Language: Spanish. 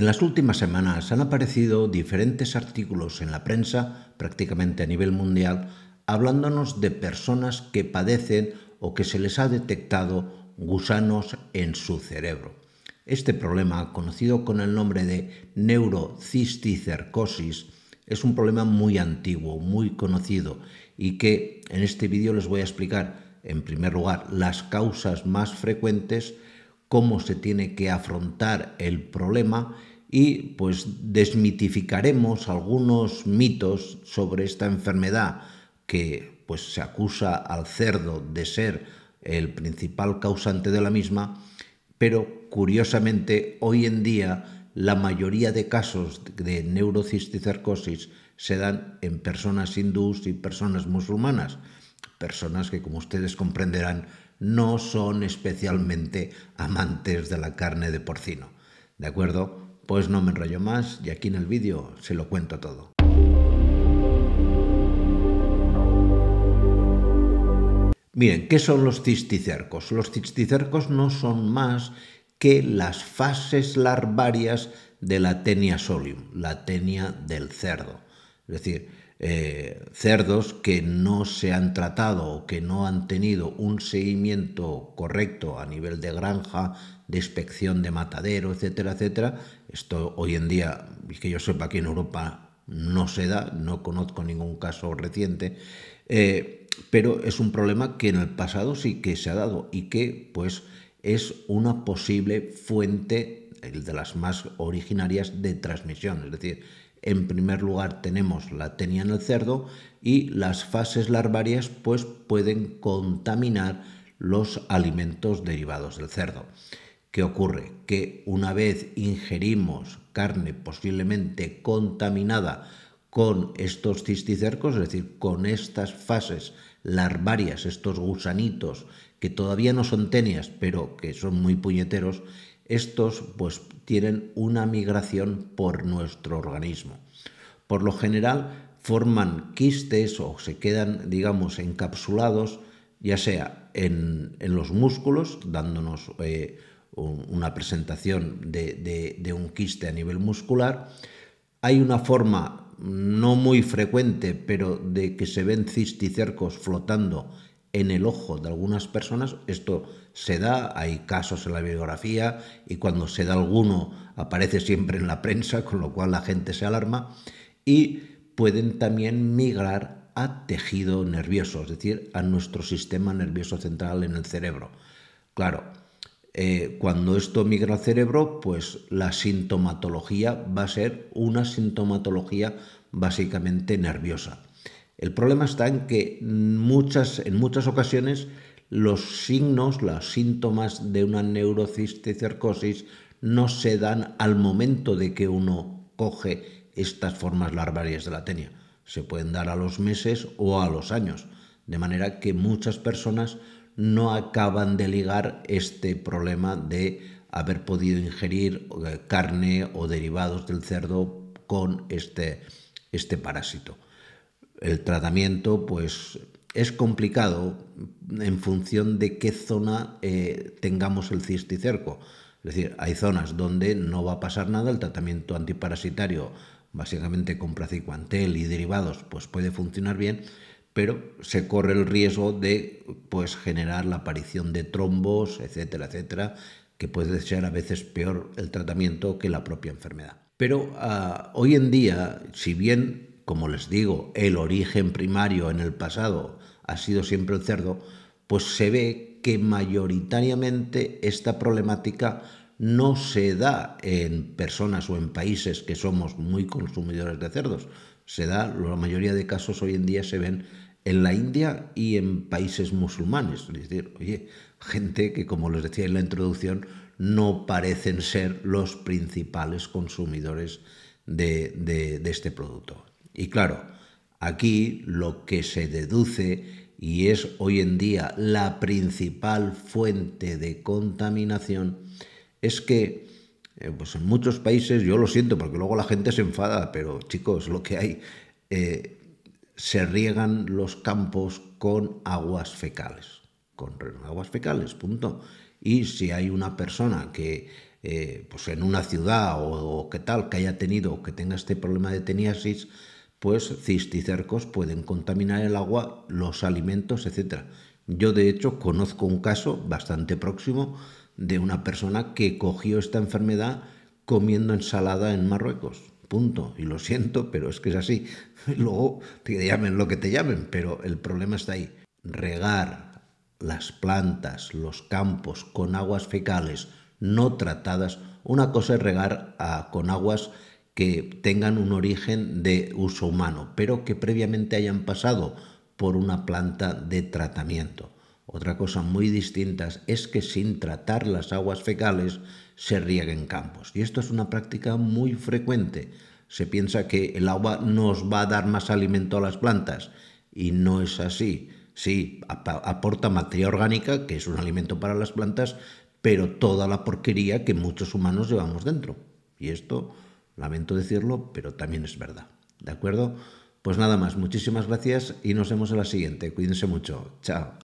En las últimas semanas han aparecido diferentes artículos en la prensa, prácticamente a nivel mundial, hablándonos de personas que padecen o que se les ha detectado gusanos en su cerebro. Este problema, conocido con el nombre de neurocisticercosis, es un problema muy antiguo, muy conocido y que en este vídeo les voy a explicar, en primer lugar, las causas más frecuentes, cómo se tiene que afrontar el problema y pues desmitificaremos algunos mitos sobre esta enfermedad que pues se acusa al cerdo de ser el principal causante de la misma, pero curiosamente hoy en día la mayoría de casos de neurocisticercosis se dan en personas hindús y personas musulmanas, personas que como ustedes comprenderán no son especialmente amantes de la carne de porcino. ¿De acuerdo? Pues no me enrollo más y aquí en el vídeo se lo cuento todo. Miren, ¿qué son los cisticercos? Los cisticercos no son más que las fases larvarias de la tenia solium, la tenia del cerdo. Es decir, eh, cerdos que no se han tratado o que no han tenido un seguimiento correcto a nivel de granja, de inspección de matadero, etcétera, etcétera. Esto hoy en día, que yo sepa, aquí en Europa no se da, no conozco ningún caso reciente. Eh, pero es un problema que en el pasado sí que se ha dado y que pues es una posible fuente de las más originarias de transmisión, es decir, en primer lugar tenemos la tenia en el cerdo y las fases larvarias pues pueden contaminar los alimentos derivados del cerdo. ¿Qué ocurre? Que una vez ingerimos carne posiblemente contaminada con estos cisticercos, es decir, con estas fases larvarias, estos gusanitos que todavía no son tenias, pero que son muy puñeteros, estos pues tienen una migración por nuestro organismo. Por lo general forman quistes o se quedan, digamos, encapsulados, ya sea en, los músculos, dándonos eh, una presentación de, de un quiste a nivel muscular. Hay una forma no muy frecuente, pero de que se ven cisticercos flotando en el ojo de algunas personas, esto se da, hay casos en la biografía y cuando se da alguno aparece siempre en la prensa, con lo cual la gente se alarma, y pueden también migrar a tejido nervioso, es decir, a nuestro sistema nervioso central en el cerebro. Claro, eh, cuando esto migra al cerebro, pues la sintomatología va a ser una sintomatología básicamente nerviosa. El problema está en que muchas, en muchas ocasiones los signos, los síntomas de una neurocisticercosis no se dan al momento de que uno coge estas formas larvarias de la tenia. Se pueden dar a los meses o a los años. De manera que muchas personas no acaban de ligar este problema de haber podido ingerir eh, carne o derivados del cerdo con este, este parásito el tratamiento pues es complicado en función de qué zona eh, tengamos el cisticerco. Es decir, hay zonas donde no va a pasar nada, el tratamiento antiparasitario, básicamente con praziquantel y derivados, pues puede funcionar bien, pero se corre el riesgo de pues, generar la aparición de trombos, etcétera, etcétera, que puede ser a veces peor el tratamiento que la propia enfermedad. Pero ah, hoy en día, si bien como les digo, el origen primario en el pasado ha sido siempre el cerdo, pues se ve que mayoritariamente esta problemática no se da en personas o en países que somos muy consumidores de cerdos. Se da, la mayoría de casos hoy en día se ven en la India y en países musulmanes. Es decir, oye, gente que, como les decía en la introducción, no parecen ser los principales consumidores de, de este producto. Y claro, aquí lo que se deduce y es hoy en día la principal fuente de contaminación es que eh, pues en muchos países, yo lo siento porque luego la gente se enfada, pero chicos, lo que hay, eh, se riegan los campos con aguas fecales, con aguas fecales, punto. Y si hay una persona que, eh, pues en una ciudad o, qué tal, que haya tenido o que tenga este problema de teniasis, pues cisticercos pueden contaminar el agua, los alimentos, etc. Yo de hecho conozco un caso bastante próximo de una persona que cogió esta enfermedad comiendo ensalada en Marruecos. Punto. Y lo siento, pero es que es así. Luego te llamen lo que te llamen, pero el problema está ahí. Regar las plantas, los campos con aguas fecales no tratadas. Una cosa es regar ah, con aguas que tengan un origen de uso humano, pero que previamente hayan pasado por una planta de tratamiento. Otra cosa muy distinta es que sin tratar las aguas fecales se rieguen campos. Y esto es una práctica muy frecuente. Se piensa que el agua nos va a dar más alimento a las plantas y no es así. Sí, aporta materia orgánica, que es un alimento para las plantas, pero toda la porquería que muchos humanos llevamos dentro. Y esto Lamento decirlo, pero también es verdad. ¿De acuerdo? Pues nada más, muchísimas gracias y nos vemos en la siguiente. Cuídense mucho. Chao.